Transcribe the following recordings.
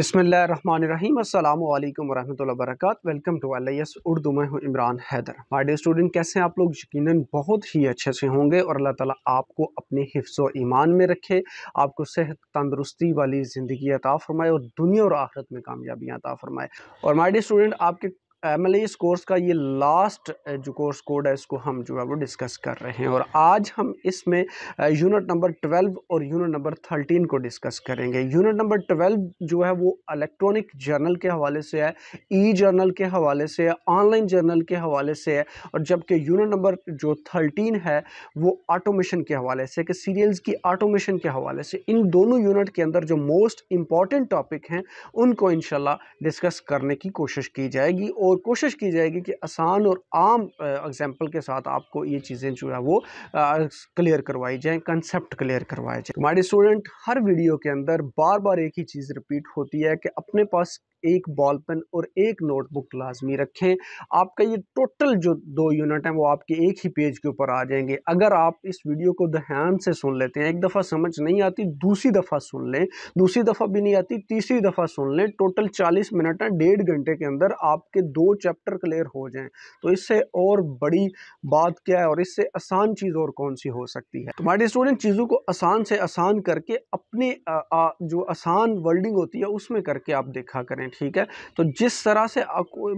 बिसमीम अल्लाम वरहमल वर्क welcome to L S Urdu में हूँ Imran Haider my dear student कैसे हैं आप लोग यकीनन बहुत ही अच्छे से होंगे और अल्लाह ताला आपको अपने हिफ्स ईमान में रखे आपको सेहत तंदरुस्ती वाली ज़िंदगी अता फ़रमाए और दुनिया और आखरत में कामयाबियाँ अता फ़रमाए और माय डे स्टूडेंट आपके एम एल इस कोर्स का ये लास्ट जो कोर्स कोड है इसको हम जो है वो डिस्कस कर रहे हैं और आज हम इसमें यूनिट नंबर ट्वेल्व और यूनिट नंबर थर्टीन को डिस्कस करेंगे यूनिट नंबर ट्वेल्व जो है वो इलेक्ट्रॉनिक जर्नल के हवाले से है ई जर्नल के हवाले से है ऑनलाइन जर्नल के हवाले से है और जबकि यूनिट नंबर जो थर्टीन है वो ऑटोमेशन के हवाले से कि सीरियल्स की ऑटोमेशन के हवाले से इन दोनों यूनिट के अंदर जो मोस्ट इम्पॉर्टेंट टॉपिक हैं उनको इनशाला डिस्कस करने की कोशिश की जाएगी और और कोशिश की जाएगी कि आसान और आम एग्जाम्पल के साथ आपको ये चीज़ें जो है वो क्लियर करवाई जाएँ कंसेप्ट क्लियर करवाए जाएँ हमारे स्टूडेंट हर वीडियो के अंदर बार बार एक ही चीज़ रिपीट होती है कि अपने पास एक बॉल पेन और एक नोटबुक लाजमी रखें आपका ये टोटल जो दो यूनिट हैं वो आपके एक ही पेज के ऊपर आ जाएंगे अगर आप इस वीडियो को ध्यान से सुन लेते हैं एक दफ़ा समझ नहीं आती दूसरी दफ़ा सुन लें दूसरी दफ़ा भी नहीं आती तीसरी दफ़ा सुन लें टोटल चालीस मिनट हैं डेढ़ घंटे के अंदर आपके दो चैप्टर क्लियर हो जाएँ तो इससे और बड़ी बात क्या है और इससे आसान चीज़ और कौन सी हो सकती है हमारे स्टूडेंट चीज़ों को आसान से आसान करके अपने जो आसान वर्डिंग होती है उसमें करके आप देखा करें ठीक है तो जिस तरह से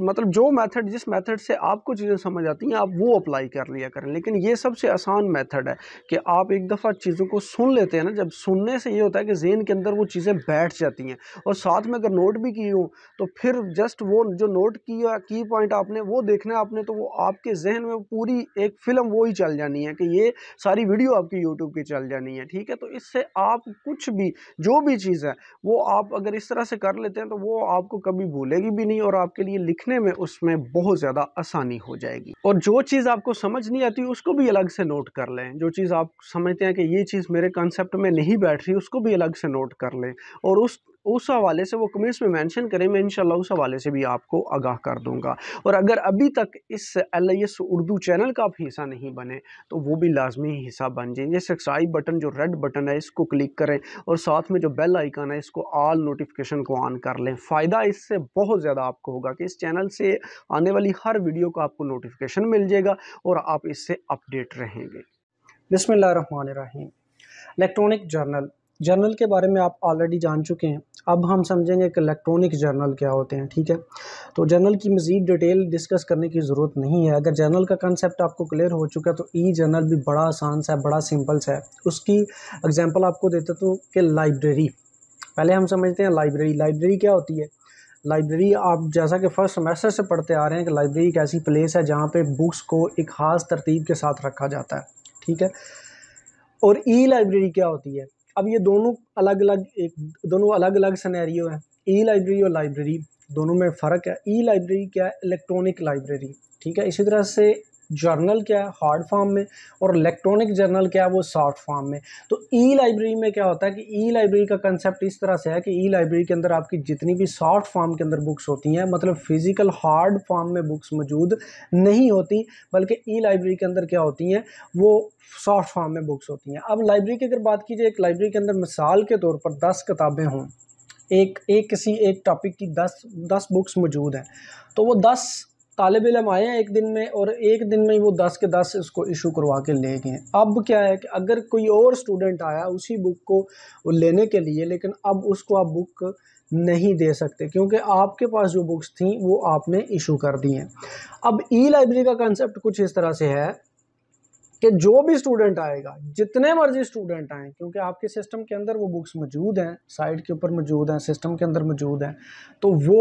मतलब जो मेथड जिस मेथड से आपको चीज़ें समझ आती हैं आप वो अप्लाई कर लिया करें लेकिन ये सबसे आसान मेथड है कि आप एक दफ़ा चीज़ों को सुन लेते हैं ना जब सुनने से ये होता है कि जेन के अंदर वो चीज़ें बैठ जाती हैं और साथ में अगर नोट भी की हूँ तो फिर जस्ट वो जो नोट किया की पॉइंट आपने वो देखना आपने तो वो आपके जहन में पूरी एक फ़िल्म वो ही चल जानी है कि ये सारी वीडियो आपकी यूट्यूब की चल जानी है ठीक है तो इससे आप कुछ भी जो भी चीज़ है वो आप अगर इस तरह से कर लेते हैं तो वो आप आपको कभी भूलेगी भी नहीं और आपके लिए लिखने में उसमें बहुत ज़्यादा आसानी हो जाएगी और जो चीज़ आपको समझ नहीं आती उसको भी अलग से नोट कर लें जो चीज़ आप समझते हैं कि ये चीज़ मेरे कंसेप्ट में नहीं बैठ रही उसको भी अलग से नोट कर लें और उस उस हवाले से वो कमेंट्स में मेंशन करें मैं इंशाल्लाह उस हवाले से भी आपको आगाह कर दूंगा और अगर अभी तक इस एल उर्दू चैनल का आप हिस्सा नहीं बने तो वो भी लाजमी हिस्सा बन जाएंगे सब्सक्राइब बटन जो रेड बटन है इसको क्लिक करें और साथ में जो बेल आइकन है इसको ऑल नोटिफिकेशन को ऑन कर लें फ़ायदा इससे बहुत ज़्यादा आपको होगा कि इस चैनल से आने वाली हर वीडियो का आपको नोटिफिकेशन मिल जाएगा और आप इससे अपडेट रहेंगे बसमिल्ल रहीम इलेक्ट्रॉनिक जर्नल जर्नल के बारे में आप ऑलरेडी जान चुके हैं अब हम समझेंगे कि इलेक्ट्रॉनिक जर्नल क्या होते हैं ठीक है तो जर्नल की मज़ीद डिटेल डिस्कस करने की ज़रूरत नहीं है अगर जर्नल का कंसेप्ट आपको क्लियर हो चुका है तो ई जर्नल भी बड़ा आसान सा है बड़ा सिंपल सा है उसकी एग्जांपल आपको देता तो कि लाइब्रेरी पहले हम समझते हैं लाइब्रेरी लाइब्रेरी क्या होती है लाइब्रेरी आप जैसा कि फ़र्स्ट सेमेस्टर से पढ़ते आ रहे हैं कि लाइब्रेरी एक ऐसी प्लेस है जहाँ पे बुक्स को एक ख़ास तरतीब के साथ रखा जाता है ठीक है और ई लाइब्रेरी क्या होती है अब ये दोनों अलग अलग एक दोनों अलग अलग सनेरियो है ई लाइब्रेरी और लाइब्रेरी दोनों में फ़र्क है ई लाइब्रेरी क्या है इलेक्ट्रॉनिक लाइब्रेरी ठीक है इसी तरह से जर्नल क्या है हार्ड फॉर्म में और इलेक्ट्रॉनिक जर्नल क्या है वो सॉफ्ट फॉर्म में तो ई लाइब्रेरी में क्या होता है कि ई लाइब्रेरी का कंसेप्ट इस तरह से है कि ई लाइब्रेरी के अंदर आपकी जितनी भी सॉफ्ट फॉर्म के अंदर बुक्स होती हैं मतलब फिजिकल हार्ड फॉर्म में बुक्स मौजूद नहीं होती बल्कि ई लाइब्रेरी के अंदर क्या होती हैं वो सॉफ्ट फॉर्म में बुक्स होती हैं अब लाइब्रेरी की अगर बात की जाए एक लाइब्रेरी के अंदर मिसाल के तौर पर दस किताबें हों एक एक किसी एक टॉपिक की दस दस बुक्स मौजूद हैं तो वो दस तालब इलम आए हैं एक दिन में और एक दिन में ही वो दस के दस इसको इशू करवा के ले गए अब क्या है कि अगर कोई और स्टूडेंट आया उसी बुक को लेने के लिए लेकिन अब उसको आप बुक नहीं दे सकते क्योंकि आपके पास जो बुक्स थी वो आपने इशू कर दी हैं अब ई लाइब्रेरी का कंसेप्ट कुछ इस तरह से है कि जो भी स्टूडेंट आएगा जितने मर्जी स्टूडेंट आएँ क्योंकि आपके सिस्टम के अंदर वो बुक्स मौजूद हैं साइट के ऊपर मौजूद हैं सिस्टम के अंदर मौजूद हैं तो वो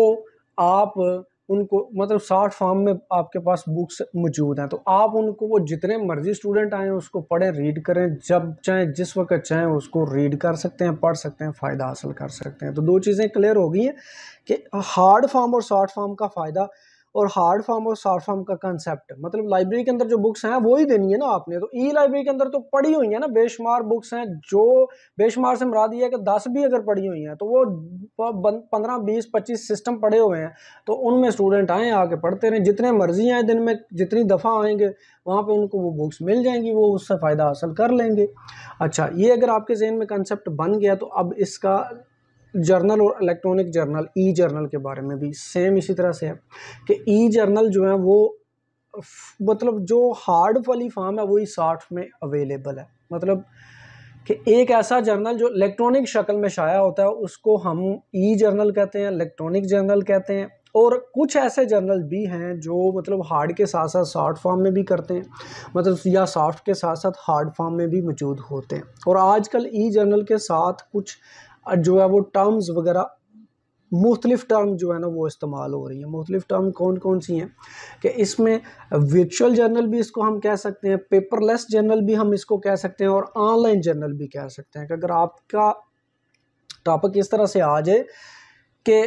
आप उनको मतलब शॉर्ट फॉर्म में आपके पास बुक्स मौजूद हैं तो आप उनको वो जितने मर्जी स्टूडेंट आए उसको पढ़ें रीड करें जब चाहें जिस वक्त चाहें उसको रीड कर सकते हैं पढ़ सकते हैं फ़ायदा हासिल कर सकते हैं तो दो चीज़ें क्लियर हो गई हैं कि हार्ड फॉर्म और शॉर्ट फॉर्म का फ़ायदा और हार्ड फॉर्म और सॉफ्ट फॉर्म का कंसेप्ट मतलब लाइब्रेरी के अंदर जो बुक्स हैं वो ही देनी है ना आपने तो ई लाइब्रेरी के अंदर तो पढ़ी हुई है ना बेशुमार बुक्स हैं जो बेशुमार से मरा दिया कि दस भी अगर पढ़ी हुई हैं तो वो पंद्रह बीस पच्चीस सिस्टम पढ़े हुए हैं तो उनमें स्टूडेंट आएँ आके पढ़ते रहें जितने मर्जी आए दिन में जितनी दफ़ा आएँगे वहाँ पर उनको वो बुक्स मिल जाएंगी वो उससे फ़ायदा हासिल कर लेंगे अच्छा ये अगर आपके जहन में कंसेप्ट बन गया तो अब इसका जर्नल और इलेक्ट्रॉनिक जर्नल ई जर्नल के बारे में भी सेम इसी तरह से है कि ई जर्नल जो है वो मतलब जो हार्ड वाली फार्म है वही साठ में अवेलेबल है मतलब कि एक ऐसा जर्नल जो इलेक्ट्रॉनिक शक्ल में शाया होता है उसको हम ई जर्नल कहते हैं इलेक्ट्रॉनिक जर्नल कहते हैं और कुछ ऐसे जर्नल भी हैं जो मतलब हार्ड के साथ साथ सॉफ्ट फॉर्म में भी करते हैं मतलब या सॉफ्ट के साथ साथ हार्ड फॉर्म में भी मौजूद होते हैं और आजकल ई जर्नल के साथ कुछ और जो है वो टर्म्स वगैरह मुख्तलिफ़ टर्म जो है ना वो इस्तेमाल हो रही है मुख्तलिफ़ टर्म कौन कौन सी हैं कि इसमें वर्चुअल जर्नल भी इसको हम कह सकते हैं पेपरलेस जर्नल भी हम इसको कह सकते हैं और ऑनलाइन जर्नल भी कह सकते हैं कि अगर आपका टॉपिक इस तरह से आ जाए कि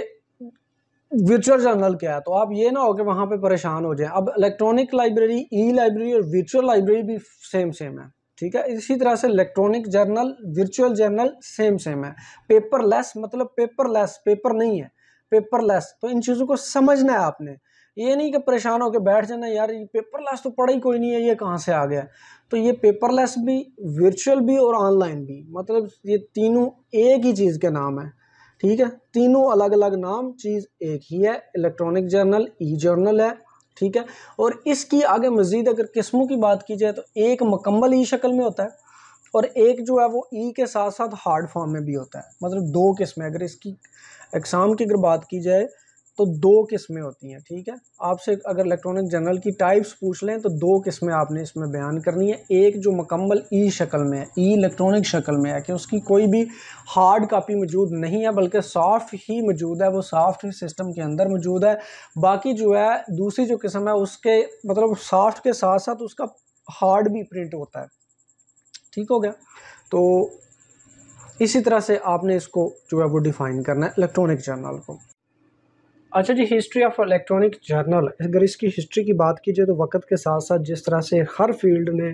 वर्चुअल जर्नल क्या है तो आप ये ना हो कि वहाँ पे परेशान हो जाए अब इलेक्ट्रॉनिक लाइब्रेरी ई लाइब्रेरी और वर्चुअल लाइब्रेरी भी सेम सेम है ठीक है इसी तरह से electronic journal virtual journal same same है पेपर लेस मतलब पेपर लेस पेपर नहीं है पेपर लेस तो इन चीज़ों को समझना है आपने ये नहीं कि परेशान होकर बैठ जाना यार ये पेपर लेस तो पढ़ा ही कोई नहीं है ये कहाँ से आ गया तो ये पेपर लेस भी वर्चुअल भी और ऑनलाइन भी मतलब ये तीनों एक ही चीज़ के नाम है ठीक है तीनों अलग अलग नाम चीज़ एक ही है इलेक्ट्रॉनिक जर्नल ई जर्नल है ठीक है और इसकी आगे मज़ीद अगर किस्मों की बात की जाए तो एक मकम्मल ई शक्ल में होता है और एक जो है वो ई के साथ साथ हार्ड फॉर्म में भी होता है मतलब दो किस्में अगर इसकी एग्ज़ाम की अगर बात की जाए तो दो किस्में होती हैं ठीक है आपसे अगर इलेक्ट्रॉनिक जर्नल की टाइप्स पूछ लें तो दो किस्में आपने इसमें बयान करनी है एक जो मकम्मल ई e शक्ल में है ई e इलेक्ट्रॉनिक शक्ल में है कि उसकी कोई भी हार्ड कापी मौजूद नहीं है बल्कि सॉफ्ट ही मौजूद है वो सॉफ्ट सिस्टम के अंदर मौजूद है बाकी जो है दूसरी जो किस्म है उसके मतलब सॉफ्ट के साथ साथ उसका हार्ड भी प्रिंट होता है ठीक हो गया तो इसी तरह से आपने इसको जो है वो डिफ़ाइन करना है इलेक्ट्रॉनिक जर्नल को अच्छा जी हिस्ट्री ऑफ इलेक्ट्रॉनिक जर्नल अगर इसकी हिस्ट्री की बात की जाए तो वक्त के साथ साथ जिस तरह से हर फील्ड ने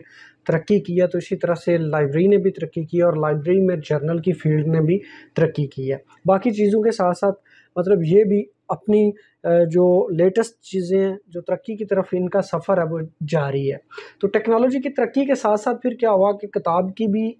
तरक्की किया तो इसी तरह से लाइब्रेरी ने भी तरक्की की और लाइब्रेरी में जर्नल की फील्ड ने भी तरक्की की है बाकी चीज़ों के साथ साथ मतलब ये भी अपनी जो लेटेस्ट चीज़ें जो तरक्की की तरफ इनका सफ़र है वो जारी है तो टेक्नोलॉजी की तरक्की के साथ साथ फिर क्या हुआ कि किताब की भी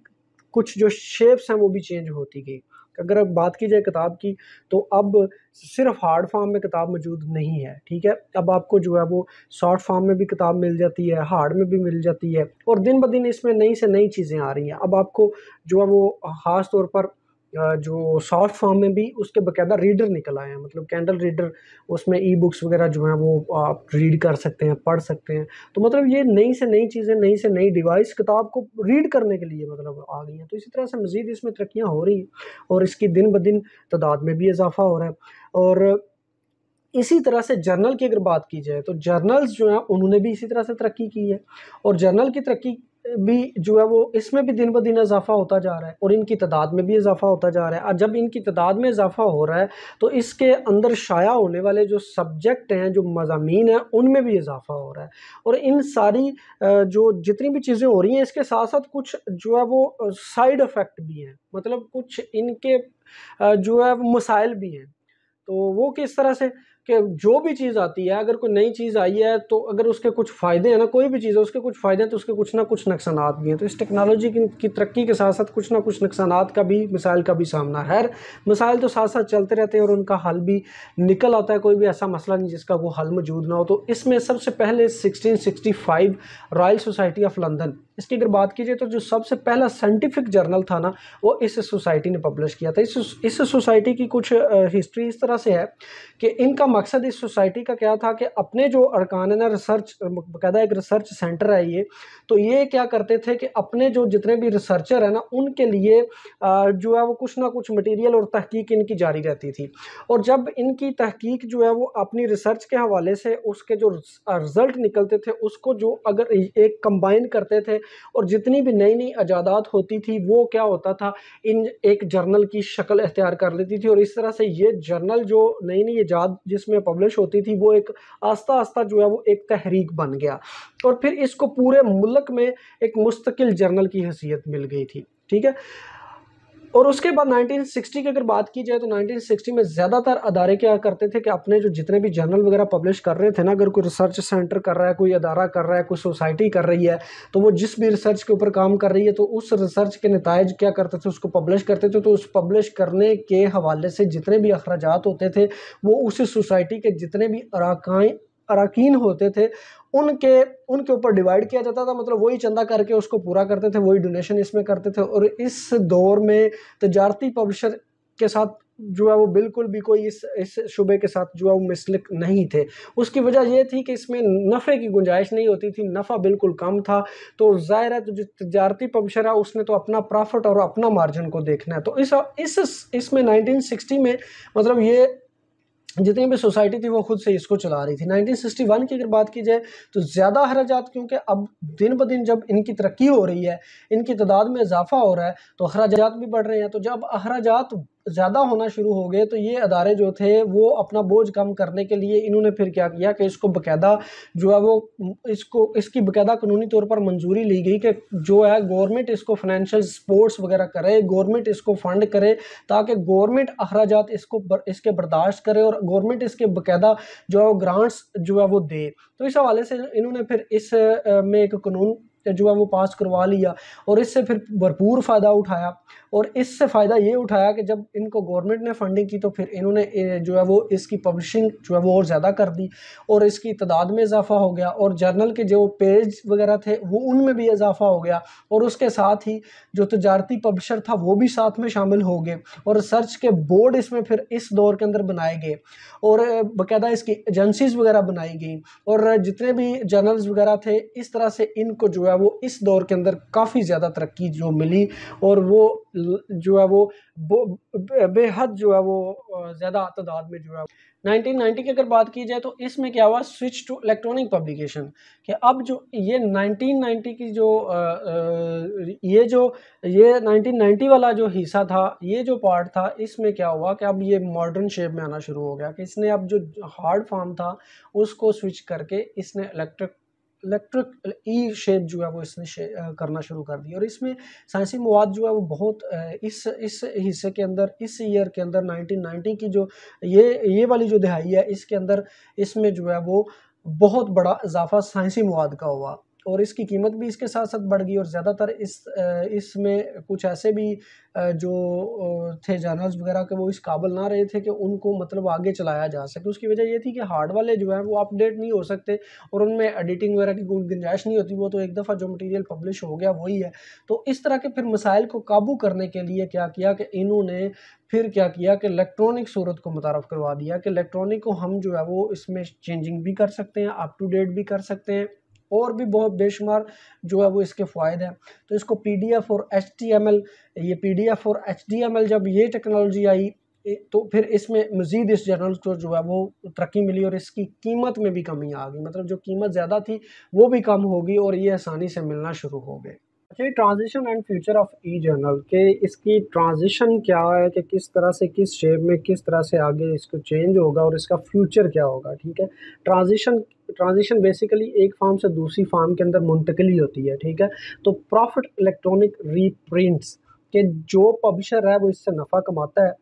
कुछ जो शेप्स हैं वो भी चेंज होती गई अगर अब बात की जाए किताब की तो अब सिर्फ हार्ड फॉर्म में किताब मौजूद नहीं है ठीक है अब आपको जो है वो सॉफ्ट फॉर्म में भी किताब मिल जाती है हार्ड में भी मिल जाती है और दिन ब दिन इसमें नई से नई चीज़ें आ रही हैं अब आपको जो है वो ख़ास तौर पर जो सॉफ्ट फॉर्म में भी उसके बकायदा रीडर निकल आए हैं मतलब कैंडल रीडर उसमें ई बुक्स वगैरह जो हैं वो आप रीड कर सकते हैं पढ़ सकते हैं तो मतलब ये नई से नई चीज़ें नई से नई डिवाइस किताब को रीड करने के लिए मतलब आ गई हैं तो इसी तरह से मज़ीद इसमें तरक्याँ हो रही हैं और इसकी दिन ब दिन तादाद में भी इजाफा हो रहा है और इसी तरह से जर्नल की अगर बात की जाए तो जर्नल्स जो हैं उन्होंने भी इसी तरह से तरक्की की है और जर्नल की तरक्की भी जो है वो इसमें भी दिन ब दिन इजाफा होता जा रहा है और इनकी तादाद में भी इजाफा होता जा रहा है और जब इनकी तादाद में इजाफा हो रहा है तो इसके अंदर शाया होने वाले जो सब्जेक्ट हैं जो मजामी हैं उनमें भी इजाफा हो रहा है और इन सारी जो जितनी भी चीज़ें हो रही हैं इसके साथ साथ कुछ जो है वो साइड इफ़ेक्ट भी हैं मतलब कुछ इनके जो है मसाइल भी हैं तो वो किस तरह से कि जो भी चीज़ आती है अगर कोई नई चीज़ आई है तो अगर उसके कुछ फ़ायदे हैं ना कोई भी चीज़ है उसके कुछ फ़ायदे हैं तो उसके कुछ ना कुछ नुकसान भी हैं तो इस टेक्नोलॉजी की, की तरक्की के साथ साथ कुछ ना कुछ नुकसान का भी मिसाइल का भी सामना है मिसाइल तो साथ साथ चलते रहते हैं और उनका हल भी निकल आता है कोई भी ऐसा मसला नहीं जिसका वो हल मौजूद ना हो तो इसमें सबसे पहले sixteen royal society of London इसकी अगर बात की जाए तो जो सबसे पहला साइंटिफिक जर्नल था ना वो इस सोसाइटी ने पब्लिश किया था इस इस सोसाइटी की कुछ हिस्ट्री इस तरह से है कि इनका मकसद इस सोसाइटी का क्या था कि अपने जो अरकान है ना रिसर्च बाकायदा एक रिसर्च सेंटर है ये तो ये क्या करते थे कि अपने जो जितने भी रिसर्चर हैं ना उनके लिए जो है वो कुछ ना कुछ मटीरियल और तहकीक इनकी जारी रहती थी और जब इनकी तहकीक जो है वो अपनी रिसर्च के हवाले से उसके जो रिज़ल्ट निकलते थे उसको जो अगर एक कंबाइन करते थे और जितनी भी नई नई आजादात होती थी वो क्या होता था इन एक जर्नल की शक्ल अख्तियार कर लेती थी और इस तरह से ये जर्नल जो नई नई ईजाद जिसमें पब्लिश होती थी वो एक आस्ता आस्ता जो है वो एक तहरीक बन गया और फिर इसको पूरे मुल्क में एक मुस्तकिल जर्नल की हैसियत मिल गई थी ठीक है और उसके बाद 1960 की अगर बात की जाए तो 1960 में ज़्यादातर अदारे क्या करते थे कि अपने जो जितने भी जर्नल वगैरह पब्लिश कर रहे थे ना अगर कोई रिसर्च सेंटर कर रहा है कोई अदारा कर रहा है कोई सोसाइटी कर रही है तो वो जिस भी रिसर्च के ऊपर काम कर रही है तो उस रिसर्च के नतज क्या करते थे उसको पब्लिश करते थे तो उस पब्लिश करने के हवाले से जितने भी अखराज होते थे वो उस सोसाइटी के जितने भी अरकान अरकान होते थे उनके उनके ऊपर डिवाइड किया जाता था मतलब वही चंदा करके उसको पूरा करते थे वही डोनेशन इसमें करते थे और इस दौर में तजारती पब्लिशर के साथ जो है वो बिल्कुल भी कोई इस इस शुबे के साथ जो है वो मिसलिक नहीं थे उसकी वजह ये थी कि इसमें नफ़े की गुंजाइश नहीं होती थी नफ़ा बिल्कुल कम था तो ज़ाहिर है तो जो तजारती पब्लिशर है उसने तो अपना प्रॉफिट और अपना मार्जिन को देखना है तो इस इस नाइनटीन सिक्सटी में मतलब ये जितनी भी सोसाइटी थी वो खुद से इसको चला रही थी 1961 की अगर बात की जाए तो ज़्यादा अखराजात क्योंकि अब दिन ब दिन जब इनकी तरक्की हो रही है इनकी तादाद में इजाफा हो रहा है तो अखराजात भी बढ़ रहे हैं तो जब अखराज ज़्यादा होना शुरू हो गए तो ये अदारे जो थे वो अपना बोझ कम करने के लिए इन्होंने फिर क्या किया कि इसको बाकायदा जो है वो इसको इसकी बाकायदा कानूनी तौर पर मंजूरी ली गई कि जो है गवर्नमेंट इसको फाइनेंशियल सपोर्ट्स वगैरह करे गवर्नमेंट इसको फंड करे ताकि गवर्नमेंट अखराज इसको बर, इसके बर्दाश्त करे और गवर्नमेंट इसके बाकायदा जो है वो ग्रांट्स जो है वो दे तो इस हवाले से इन्होंने फिर इस में एक कानून तो जो है वो पास करवा लिया और इससे फिर भरपूर फ़ायदा उठाया और इससे फ़ायदा ये उठाया कि जब इनको गवर्नमेंट ने फंडिंग की तो फिर इन्होंने जो है वो इसकी पब्लिशिंग जो है वो और ज़्यादा कर दी और इसकी तादाद में इजाफा हो गया और जर्नल के जो पेज वगैरह थे वो उनमें भी इजाफा हो गया और उसके साथ ही जो तजारती पब्लिशर था वो भी साथ में शामिल हो गए और सर्च के बोर्ड इसमें फिर इस दौर के अंदर बनाए गए और बाकायदा इसकी एजेंसीज़ वगैरह बनाई गई और जितने भी जर्नल्स वगैरह थे इस तरह से इनको जो है है वो इस दौर के अंदर काफ़ी ज़्यादा तरक्की जो मिली और वो जो है वो बेहद जो है वो ज़्यादा तादाद में जो है 1990 की अगर बात की जाए तो इसमें क्या हुआ स्विच टू इलेक्ट्रॉनिक पब्लिकेशन कि अब जो ये 1990 की जो आ, ये जो ये 1990 वाला जो हिस्सा था ये जो पार्ट था इसमें क्या हुआ कि अब ये मॉडर्न शेप में आना शुरू हो गया कि इसने अब जो हार्ड फॉर्म था उसको स्विच करके इसने इलेक्ट्रिक इलेक्ट्रिक ई शेप जो है वो इसने करना शुरू कर दी और इसमें साइंसी मवाद जो है वो बहुत इस इस हिस्से के अंदर इस ईयर के अंदर 1990 की जो ये ये वाली जो दिहाई है इसके अंदर इसमें जो है वो बहुत बड़ा इजाफा साइंसी मवाद का हुआ और इसकी कीमत भी इसके साथ साथ बढ़ गई और ज़्यादातर इस इसमें कुछ ऐसे भी जो थे जर्नल्स वगैरह के वो इस काबल ना रहे थे कि उनको मतलब आगे चलाया जा सके उसकी वजह ये थी कि हार्ड वाले जो हैं वो अपडेट नहीं हो सकते और उनमें एडिटिंग वगैरह की कोई गुंजाइश नहीं होती वो तो एक दफ़ा जो मटीरियल पब्लिश हो गया वही है तो इस तरह के फिर मसाइल को काबू करने के लिए क्या किया कि इन्होंने फिर क्या किया कि इलेक्ट्रॉनिक सूरत को मुतारफ़ करवा दिया कि इलेक्ट्रॉनिक को हम जो है वो इसमें चेंजिंग भी कर सकते हैं अप टू डेट भी कर सकते हैं और भी बहुत बेशुमार जो है वो इसके फ़ायदे हैं तो इसको पी डी एफ़ और एच टी एम एल ये पी डी एफ़ और एच डी एम एल जब ये टेक्नोलॉजी आई तो फिर इसमें मज़ीद इस जर्नल को जो है वो तरक्की मिली और इसकी कीमत में भी कमी आ गई मतलब जो कीमत ज़्यादा थी वो भी कम होगी और ये आसानी से मिलना शुरू हो गए अच्छा transition and future of E journal के इसकी ट्रांजिशन क्या है कि किस तरह से किस शेप में किस तरह से आगे इसको चेंज होगा और इसका फ्यूचर क्या होगा ठीक है ट्रांजिशन ट्रांजिशन बेसिकली एक फार्म से दूसरी फार्म के अंदर मुंतकली होती है ठीक है तो प्रॉफिट इलेक्ट्रॉनिक रीप्रिंट्स के जो पब्लिशर है वो इससे नफ़ा कमाता है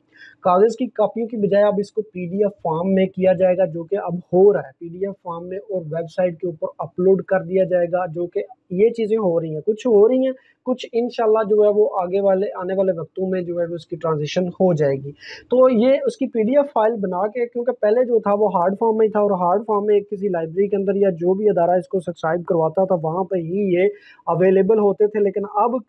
कागज़ की कॉपियों की बजाय अब इसको पीडीएफ फॉर्म में किया जाएगा जो कि अब हो रहा है पीडीएफ फॉर्म में और वेबसाइट के ऊपर अपलोड कर दिया जाएगा जो कि ये चीज़ें हो रही हैं कुछ हो रही हैं कुछ इन जो है वो आगे वाले आने वाले वक्तों में जो है वो उसकी ट्रांजेक्शन हो जाएगी तो ये उसकी पीडीएफ फाइल बना के क्योंकि पहले जो था वो हार्ड फॉर्म में ही था और हार्ड फॉर्म में किसी लाइब्रेरी के अंदर या जो भी अदारा इसको सब्सक्राइब करवाता था वहाँ पर ही ये अवेलेबल होते थे लेकिन अब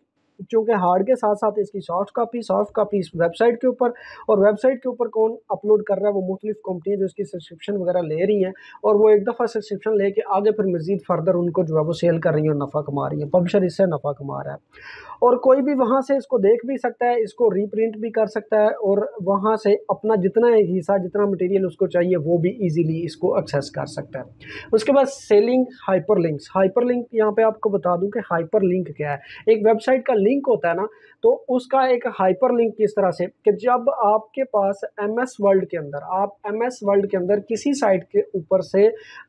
चूँकि हार्ड के साथ साथ इसकी सॉफ्ट कापी सॉफ्ट कापी इस वेबसाइट के ऊपर और वेबसाइट के ऊपर कौन अपलोड कर रहा है वो मुख्तलिफ कंपनी जो इसकी सब्सक्रिप्शन वगैरह ले रही हैं और वो एक दफ़ा सब्सक्रिप्शन लेके आगे फिर मज़ीद फर्दर उनको जो है वो सेल कर रही है और नफ़ा कमा रही है पब्लिशर इससे नफ़ा कमा रहा है और कोई भी वहाँ से इसको देख भी सकता है इसको रीप्रिंट भी कर सकता है और वहाँ से अपना जितना हिस्सा जितना मटेरियल उसको चाहिए वो भी ईजीली इसको एक्सेस कर सकता है उसके बाद selling hyper links hyper link यहाँ पर आपको बता दूँ कि हाइपर लिंक क्या है एक वेबसाइट का लिंक लिंक होता है ना तो उसका एक हाइपर लिंक किस तरह से कि जब आपके पास एम एस वर्ल्ड के अंदर आप एम एस वर्ल्ड के अंदर किसी साइट के ऊपर से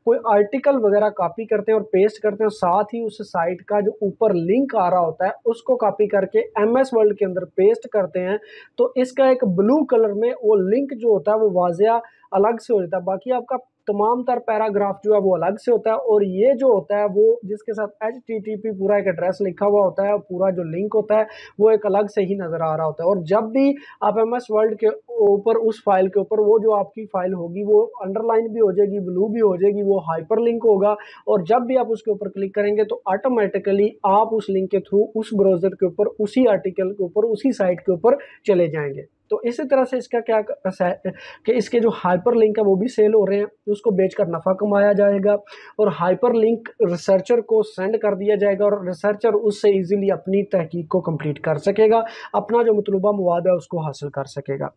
कोई आर्टिकल वगैरह कॉपी करते हैं और पेस्ट करते हैं साथ ही उस साइट का जो ऊपर लिंक आ रहा होता है उसको कॉपी करके एम एस वर्ल्ड के अंदर पेस्ट करते हैं तो इसका एक ब्लू कलर में वो लिंक जो होता है वो वाजिया अलग से हो जाता है बाकी आपका तमाम तर पैराग्राफ जो है वो अलग से होता है और ये जो होता है वो जिसके साथ एच टी टी पी पूरा एक एड्रेस लिखा हुआ होता है पूरा जो लिंक होता है वो एक अलग से ही नज़र आ रहा होता है और जब भी आप एम एस वर्ल्ड के ऊपर उस फाइल के ऊपर वो जो आपकी फ़ाइल होगी वो अंडरलाइन भी हो जाएगी ब्लू भी हो जाएगी वो हाइपर लिंक होगा और जब भी आप उसके ऊपर क्लिक करेंगे तो ऑटोमेटिकली आप उस लिंक के थ्रू उस ब्राउज़र के ऊपर उसी आर्टिकल के ऊपर उसी साइट के ऊपर चले जाएंगे तो इसी तरह से इसका क्या कि इसके जो हाइपर लिंक है वो भी सेल हो रहे हैं तो उसको बेचकर नफ़ा कमाया जाएगा और हाइपर लिंक रिसर्चर को सेंड कर दिया जाएगा और रिसर्चर उससे इजीली अपनी तहकीक को कंप्लीट कर सकेगा अपना जो मतलूबा मवाद है उसको हासिल कर सकेगा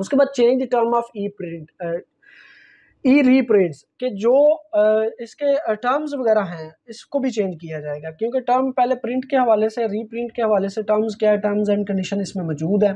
उसके बाद change term of e print e reprints के जो इसके टर्म्स वगैरह हैं इसको भी चेंज किया जाएगा क्योंकि टर्म पहले प्रिंट के हवाले से रीप्रिंट के हवाले से टर्म्स क्या है टर्म्स एंड कंडीशन इसमें मौजूद है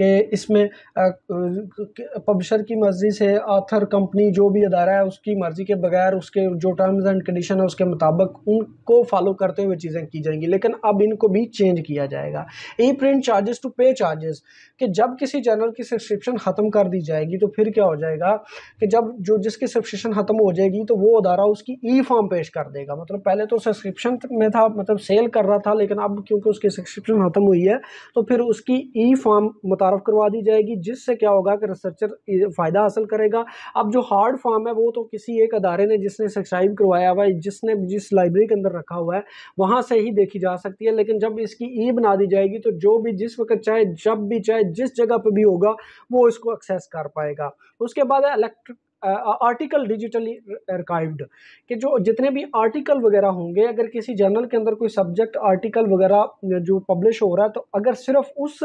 कि इसमें पब्लिशर की मर्ज़ी से आथर कंपनी जो भी अदारा है उसकी मर्ज़ी के बगैर उसके जो टर्म्स एंड कंडीशन है उसके मुताबिक उनको फॉलो करते हुए चीज़ें की जाएंगी लेकिन अब इनको भी चेंज किया जाएगा e print charges to pay charges कि जब किसी जर्नल की सब्सक्रिप्शन ख़त्म कर दी जाएगी तो फिर क्या हो जाएगा कि जब जो जिसकी सब्सक्रिप्शन ख़त्म हो जाएगी तो वो अदारा उसकी ई फॉर्म पेश कर देगा मतलब पहले तो सब्सक्रिप्शन में था मतलब सेल कर रहा था लेकिन अब क्योंकि उसकी सब्सक्रिप्शन ख़त्म हुई है तो फिर उसकी ई फॉर्म मुतारफ़ करवा दी जाएगी जिससे क्या होगा कि रिसर्चर फ़ायदा हासिल करेगा अब जो हार्ड फॉर्म है वो तो किसी एक अदारे ने जिसने सब्सक्राइब करवाया हुआ है जिसने जिस लाइब्रेरी के अंदर रखा हुआ है वहाँ से ही देखी जा सकती है लेकिन जब इसकी ई e बना दी जाएगी तो जो भी जिस वक्त चाहे जब भी चाहे जिस जगह पर भी होगा वो इसको एक्सेस कर पाएगा उसके बाद इलेक्ट्रिक आर्टिकल डिजिटली आर्काइव्ड कि जो जितने भी आर्टिकल वगैरह होंगे अगर किसी जर्नल के अंदर कोई सब्जेक्ट आर्टिकल वगैरह जो पब्लिश हो रहा है तो अगर सिर्फ उस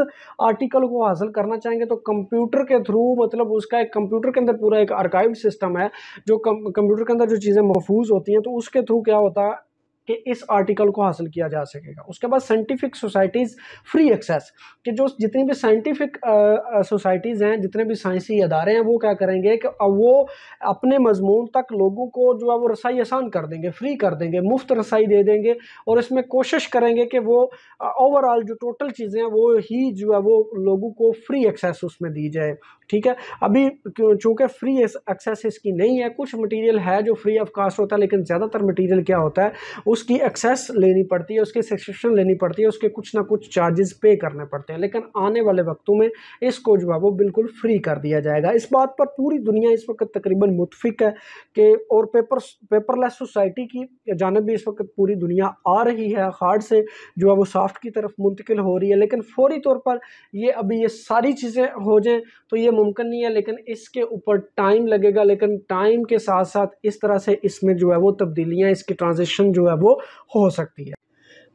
आर्टिकल को हासिल करना चाहेंगे तो कंप्यूटर के थ्रू मतलब उसका एक कंप्यूटर के अंदर पूरा एक अर्काइव सिस्टम है जो कंप्यूटर के अंदर जो चीज़ें महफूज होती हैं तो उसके थ्रू क्या होता है कि इस आर्टिकल को हासिल किया जा सकेगा उसके बाद साइंटिफिक सोसाइटीज़ फ्री एक्सेस कि जो जितनी भी साइंटिफिक सोसाइटीज़ हैं जितने भी साइंसी अदारे हैं वो क्या करेंगे कि वो अपने मजमून तक लोगों को जो है वो रसाई आसान कर देंगे फ्री कर देंगे मुफ्त रसाई दे देंगे और इसमें कोशिश करेंगे कि वो ओवरऑल जो टोटल चीज़ें हैं वो ही जो है वो लोगों को फ्री एक्सेस उसमें दी जाए ठीक है अभी चूँकि फ्री एक्सेस इसकी नहीं है कुछ मटीरियल है जो फ्री ऑफ कास्ट होता है लेकिन ज़्यादातर मटीरियल क्या होता है उसकी एक्सेस लेनी पड़ती है उसकी सब्सक्रिप्शन लेनी पड़ती है उसके कुछ ना कुछ चार्जेस पे करने पड़ते हैं लेकिन आने वाले वक्तों में इसको जो है वो बिल्कुल फ्री कर दिया जाएगा इस बात पर पूरी दुनिया इस वक्त तकरीबन मुतफिक है कि और पेपर पेपरलेस सोसाइटी की जानब भी इस वक्त पूरी दुनिया आ रही है हार्ड से जो है वो सॉफ्ट की तरफ मुंतकिल हो रही है लेकिन फौरी तौर पर ये अभी ये सारी चीज़ें हो जाएँ तो ये मुमकिन नहीं है लेकिन इसके ऊपर टाइम लगेगा लेकिन टाइम के साथ साथ इस तरह से इसमें जो है वो तब्दीलियाँ इसकी ट्रांजेक्शन जो है वो हो सकती है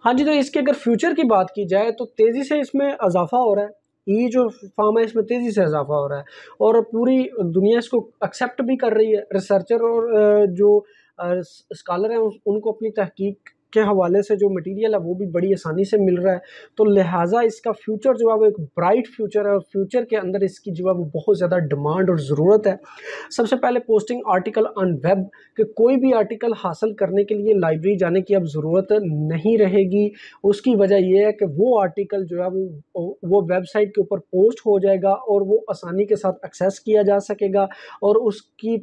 हाँ जी तो इसके अगर फ्यूचर की बात की जाए तो तेज़ी से इसमें इजाफा हो रहा है ये जो फार्म है इसमें तेज़ी से इजाफा हो रहा है और पूरी दुनिया इसको एक्सेप्ट भी कर रही है रिसर्चर और जो स्कॉलर हैं उनको अपनी तहकीक के हवाले से जो मटेरियल है वो भी बड़ी आसानी से मिल रहा है तो लिहाजा इसका फ्यूचर जो है वो एक ब्राइट फ्यूचर है और फ्यूचर के अंदर इसकी जो है वो बहुत ज़्यादा डिमांड और ज़रूरत है सबसे पहले पोस्टिंग आर्टिकल ऑन वेब के कोई भी आर्टिकल हासिल करने के लिए लाइब्रेरी जाने की अब ज़रूरत नहीं रहेगी उसकी वजह यह है कि वो आर्टिकल जो है वो वो वेबसाइट के ऊपर पोस्ट हो जाएगा और वो आसानी के साथ एक्सेस किया जा सकेगा और उसकी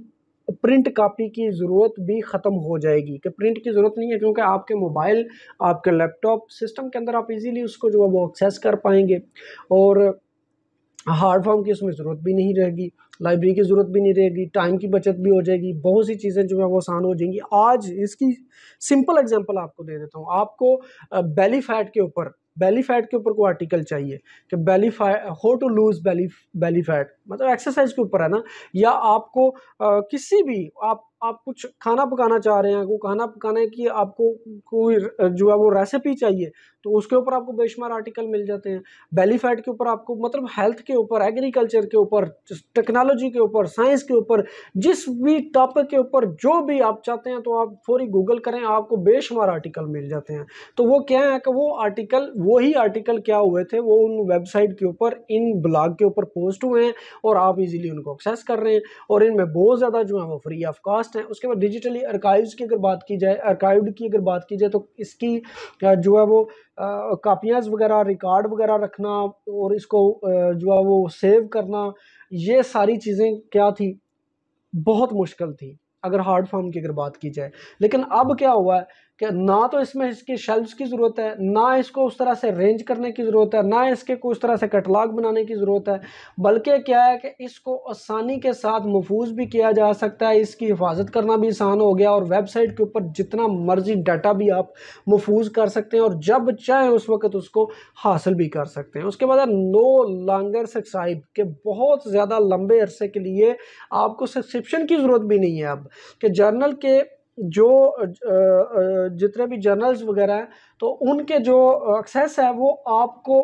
प्रिंट कापी की ज़रूरत भी ख़त्म हो जाएगी कि प्रिंट की ज़रूरत नहीं है क्योंकि आपके मोबाइल आपके लैपटॉप सिस्टम के अंदर आप इजीली उसको जो है वो एक्सेस कर पाएंगे और हार्ड फॉर्म की उसमें ज़रूरत भी नहीं रहेगी लाइब्रेरी की ज़रूरत भी नहीं रहेगी टाइम की बचत भी हो जाएगी बहुत सी चीज़ें जो है वो आसान हो जाएंगी आज इसकी सिंपल एग्जांपल आपको दे देता हूँ आपको बेली फैट के ऊपर बेली फैट के ऊपर कोई आर्टिकल चाहिए कि बेली फैट हो to lose belly belly fat मतलब एक्सरसाइज के ऊपर है ना या आपको आ, किसी भी आप आप कुछ खाना पकाना चाह रहे हैं आपको खाना पकाने की आपको कोई जो है वो रेसिपी चाहिए तो उसके ऊपर आपको बेशुमार आर्टिकल मिल जाते हैं बेली फैट के ऊपर आपको मतलब हेल्थ के ऊपर एग्रीकल्चर के ऊपर टेक्नोलॉजी के ऊपर साइंस के ऊपर जिस भी टॉपिक के ऊपर जो भी आप चाहते हैं तो आप फौरी गूगल करें आपको बेशुमार आर्टिकल मिल जाते हैं तो वो क्या है कि वो आर्टिकल वही आर्टिकल क्या हुए थे वो उन वेबसाइट के ऊपर इन ब्लॉग के ऊपर पोस्ट हुए हैं और आप इजीली उनको एक्सेस कर रहे हैं और इनमें बहुत ज़्यादा जो है वो फ्री ऑफ कॉस्ट पास्ट है उसके बाद डिजिटली आर्काइव्स की अगर बात की जाए आर्काइव्ड की अगर बात की जाए तो इसकी जो है वो कापियाज़ वगैरह रिकॉर्ड वगैरह रखना और इसको जो है वो सेव करना ये सारी चीज़ें क्या थी बहुत मुश्किल थी अगर हार्ड फॉर्म की अगर बात की जाए लेकिन अब क्या हुआ है कि ना तो इसमें इसकी शेल्व्स की ज़रूरत है ना इसको उस तरह से रेंज करने की ज़रूरत है ना इसके को उस तरह से कटलाग बनाने की ज़रूरत है बल्कि क्या है कि इसको आसानी के साथ महफूज भी किया जा सकता है इसकी हिफाजत करना भी आसान हो गया और वेबसाइट के ऊपर जितना मर्ज़ी डाटा भी आप महफूज कर सकते हैं और जब चाहें उस वक्त उसको हासिल भी कर सकते हैं उसके बाद नो लॉन्गर सब्सक्राइब के बहुत ज़्यादा लंबे अरसे के लिए आपको सब्सक्रिप्शन की ज़रूरत भी नहीं है अब कि जर्नल के जो जितने भी जर्नल्स वगैरह हैं तो उनके जो एक्सेस है वो आपको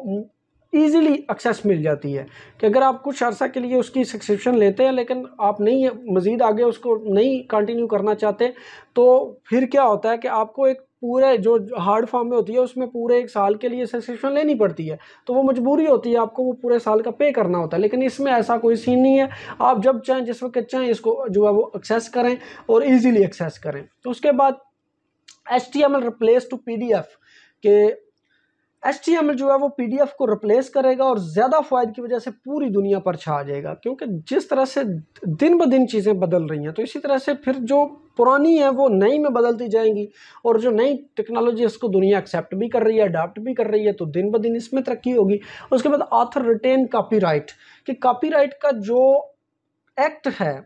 ईज़िली एक्सेस मिल जाती है कि अगर आप कुछ अर्सा के लिए उसकी सब्सक्रिप्शन लेते हैं लेकिन आप नहीं मज़ीद आगे उसको नहीं कंटिन्यू करना चाहते तो फिर क्या होता है कि आपको एक पूरे जो हार्ड फॉर्म में होती है उसमें पूरे एक साल के लिए सब्सक्रिप्शन लेनी पड़ती है तो वो मजबूरी होती है आपको वो पूरे साल का पे करना होता है लेकिन इसमें ऐसा कोई सीन नहीं है आप जब चाहें जिस वक्त चाहें इसको जो है वो एक्सेस करें और ईजीली एक्सेस करें तो उसके बाद H T M L replace to P D F के एच जो है वो पी को रिप्लेस करेगा और ज़्यादा फ़ायद की वजह से पूरी दुनिया पर छा जाएगा क्योंकि जिस तरह से दिन ब दिन चीज़ें बदल रही हैं तो इसी तरह से फिर जो पुरानी है वो नई में बदलती जाएंगी और जो नई टेक्नोलॉजी इसको दुनिया एक्सेप्ट भी कर रही है अडाप्ट भी कर रही है तो दिन ब दिन इसमें तरक्की होगी उसके बाद आथर रिटेन राइट कि राइट का जो एक्ट है